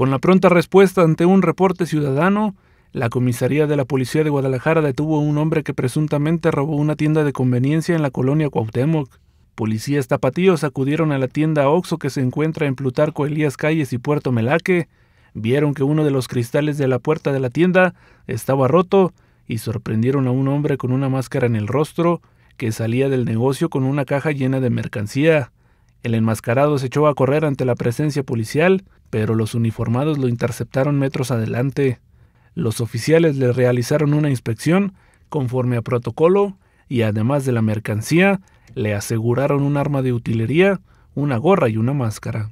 Con la pronta respuesta ante un reporte ciudadano, la comisaría de la Policía de Guadalajara detuvo a un hombre que presuntamente robó una tienda de conveniencia en la colonia Cuauhtémoc. Policías tapatíos acudieron a la tienda Oxo que se encuentra en Plutarco Elías Calles y Puerto Melaque, vieron que uno de los cristales de la puerta de la tienda estaba roto y sorprendieron a un hombre con una máscara en el rostro que salía del negocio con una caja llena de mercancía. El enmascarado se echó a correr ante la presencia policial, pero los uniformados lo interceptaron metros adelante. Los oficiales le realizaron una inspección conforme a protocolo y además de la mercancía, le aseguraron un arma de utilería, una gorra y una máscara.